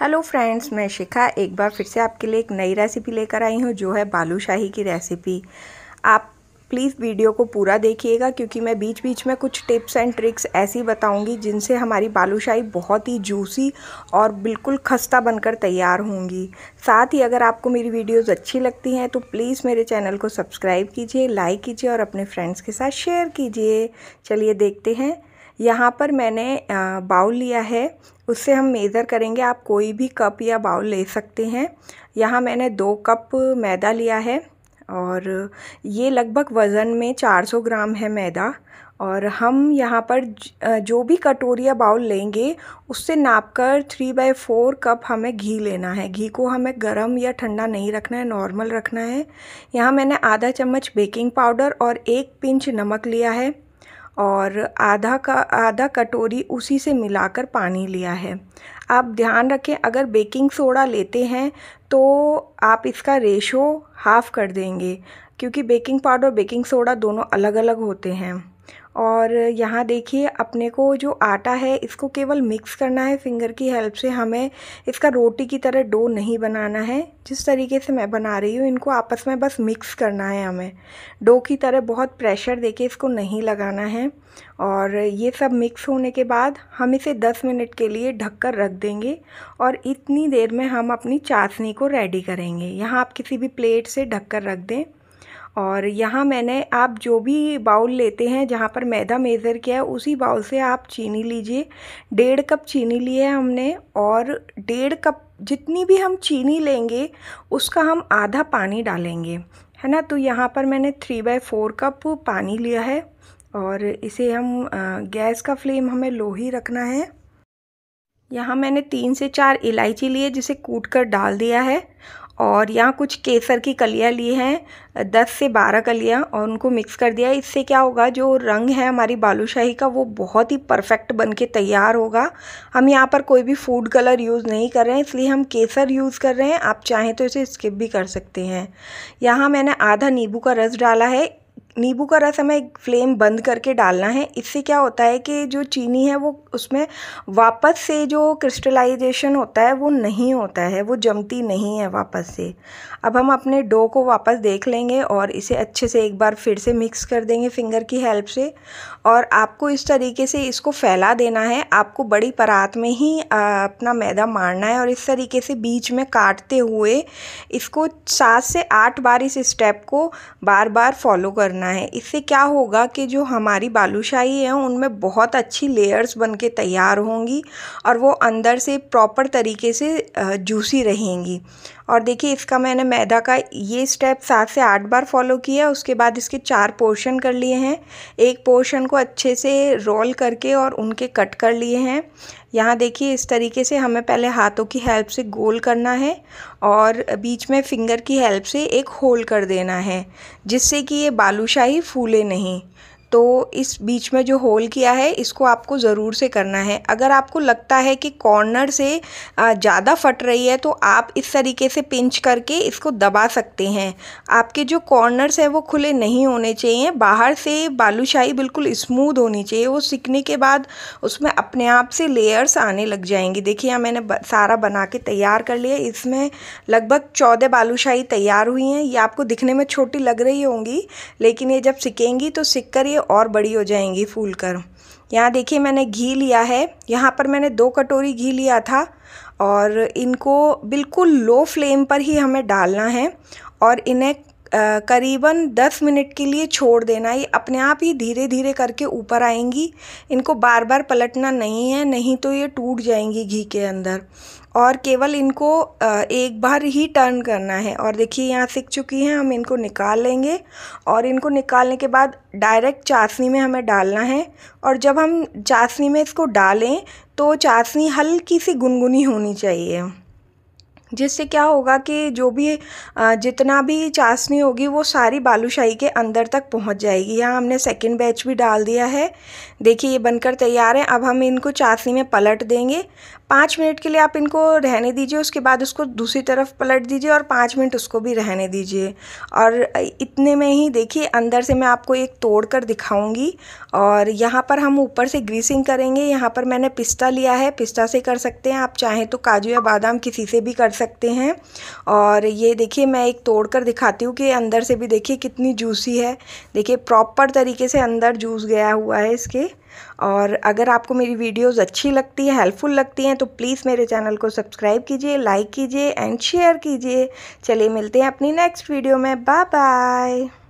hello friends मैं शिखा एक बार फिर से आपके लिए एक नई रेसिपी लेकर आई हूँ जो है बालूशाही की रेसिपी आप प्लीज़ वीडियो को पूरा देखिएगा क्योंकि मैं बीच बीच में कुछ टिप्स एंड ट्रिक्स ऐसी बताऊंगी जिनसे हमारी बालूशाही बहुत ही जूसी और बिल्कुल खस्ता बनकर तैयार होंगी साथ ही अगर आपको मेरी वीडियोस अच्छी लगती हैं तो प्लीज़ मेरे चैनल को सब्सक्राइब कीजिए लाइक कीजिए और अपने फ्रेंड्स के साथ शेयर कीजिए चलिए देखते हैं यहाँ पर मैंने बाउल लिया है उससे हम मेज़र करेंगे आप कोई भी कप या बाउल ले सकते हैं यहाँ मैंने दो कप मैदा लिया है और ये लगभग वज़न में 400 ग्राम है मैदा और हम यहाँ पर जो भी कटोरिया बाउल लेंगे उससे नाप कर थ्री बाय फोर कप हमें घी लेना है घी को हमें गरम या ठंडा नहीं रखना है नॉर्मल रखना है यहाँ मैंने आधा चम्मच बेकिंग पाउडर और एक पिंच नमक लिया है और आधा का आधा कटोरी उसी से मिलाकर पानी लिया है आप ध्यान रखें अगर बेकिंग सोडा लेते हैं तो आप इसका रेशो हाफ़ कर देंगे क्योंकि बेकिंग पाउडर और बेकिंग सोडा दोनों अलग अलग होते हैं और यहाँ देखिए अपने को जो आटा है इसको केवल मिक्स करना है फिंगर की हेल्प से हमें इसका रोटी की तरह डो नहीं बनाना है जिस तरीके से मैं बना रही हूँ इनको आपस में बस मिक्स करना है हमें डो की तरह बहुत प्रेशर देके इसको नहीं लगाना है और ये सब मिक्स होने के बाद हम इसे 10 मिनट के लिए ढककर रख देंगे और इतनी देर में हम अपनी चाशनी को रेडी करेंगे यहाँ आप किसी भी प्लेट से कर रख दें और यहाँ मैंने आप जो भी बाउल लेते हैं जहाँ पर मैदा मेज़र किया है उसी बाउल से आप चीनी लीजिए डेढ़ कप चीनी ली है हमने और डेढ़ कप जितनी भी हम चीनी लेंगे उसका हम आधा पानी डालेंगे है ना तो यहाँ पर मैंने थ्री बाय फोर कप पानी लिया है और इसे हम गैस का फ्लेम हमें लो ही रखना है यहाँ मैंने तीन से चार इलायची लिए जिसे कूट कर डाल दिया है और यहाँ कुछ केसर की कलियाँ ली हैं दस से बारह कलियाँ और उनको मिक्स कर दिया इससे क्या होगा जो रंग है हमारी बालूशाही का वो बहुत ही परफेक्ट बन के तैयार होगा हम यहाँ पर कोई भी फूड कलर यूज़ नहीं कर रहे हैं इसलिए हम केसर यूज़ कर रहे हैं आप चाहें तो इसे स्किप भी कर सकते हैं यहाँ मैंने आधा नींबू का रस डाला है नींबू का रस हमें फ्लेम बंद करके डालना है इससे क्या होता है कि जो चीनी है वो उसमें वापस से जो क्रिस्टलाइजेशन होता है वो नहीं होता है वो जमती नहीं है वापस से अब हम अपने डो को वापस देख लेंगे और इसे अच्छे से एक बार फिर से मिक्स कर देंगे फिंगर की हेल्प से और आपको इस तरीके से इसको फैला देना है आपको बड़ी परात में ही अपना मैदा मारना है और इस तरीके से बीच में काटते हुए इसको सात से आठ बार इस स्टेप को बार बार फॉलो करना करना है इससे क्या होगा कि जो हमारी बालूशाही है उनमें बहुत अच्छी लेयर्स बन के तैयार होंगी और वो अंदर से प्रॉपर तरीके से जूसी रहेंगी और देखिए इसका मैंने मैदा का ये स्टेप सात से आठ बार फॉलो किया उसके बाद इसके चार पोर्शन कर लिए हैं एक पोर्शन को अच्छे से रोल करके और उनके कट कर लिए हैं यहाँ देखिए इस तरीके से हमें पहले हाथों की हेल्प से गोल करना है और बीच में फिंगर की हेल्प से एक होल कर देना है जिससे कि ये बालूशाही फूले नहीं तो इस बीच में जो होल किया है इसको आपको ज़रूर से करना है अगर आपको लगता है कि कॉर्नर से ज़्यादा फट रही है तो आप इस तरीके से पिंच करके इसको दबा सकते हैं आपके जो कॉर्नर्स हैं वो खुले नहीं होने चाहिए बाहर से बालूशाही बिल्कुल स्मूद होनी चाहिए वो सीखने के बाद उसमें अपने आप से लेयर्स आने लग जाएंगी देखिए यहाँ मैंने सारा बना के तैयार कर लिया इसमें लगभग चौदह बालूशाही तैयार हुई हैं ये आपको दिखने में छोटी लग रही होंगी लेकिन ये जब सीखेंगी तो सीख कर ये ये और बड़ी हो जाएंगी फूल कर यहाँ देखिए मैंने घी लिया है यहाँ पर मैंने दो कटोरी घी लिया था और इनको बिल्कुल लो फ्लेम पर ही हमें डालना है और इन्हें करीबन दस मिनट के लिए छोड़ देना ये अपने आप ही धीरे धीरे करके ऊपर आएंगी इनको बार बार पलटना नहीं है नहीं तो ये टूट जाएंगी घी के अंदर और केवल इनको एक बार ही टर्न करना है और देखिए यहाँ सीख चुकी हैं हम इनको निकाल लेंगे और इनको निकालने के बाद डायरेक्ट चाशनी में हमें डालना है और जब हम चाशनी में इसको डालें तो चाशनी हल्की सी गुनगुनी होनी चाहिए जिससे क्या होगा कि जो भी जितना भी चाशनी होगी वो सारी बालूशाही के अंदर तक पहुंच जाएगी यहाँ हमने सेकंड बैच भी डाल दिया है देखिए ये बनकर तैयार है अब हम इनको चाशनी में पलट देंगे पाँच मिनट के लिए आप इनको रहने दीजिए उसके बाद उसको दूसरी तरफ पलट दीजिए और पाँच मिनट उसको भी रहने दीजिए और इतने में ही देखिए अंदर से मैं आपको एक तोड़ कर दिखाऊँगी और यहाँ पर हम ऊपर से ग्रीसिंग करेंगे यहाँ पर मैंने पिस्ता लिया है पिस्ता से कर सकते हैं आप चाहें तो काजू या बादाम किसी से भी कर सकते हैं और ये देखिए मैं एक तोड़ कर दिखाती हूँ कि अंदर से भी देखिए कितनी जूसी है देखिए प्रॉपर तरीके से अंदर जूस गया हुआ है इसके और अगर आपको मेरी वीडियोस अच्छी लगती है हेल्पफुल लगती हैं तो प्लीज़ मेरे चैनल को सब्सक्राइब कीजिए लाइक कीजिए एंड शेयर कीजिए चलिए मिलते हैं अपनी नेक्स्ट वीडियो में बाय बाय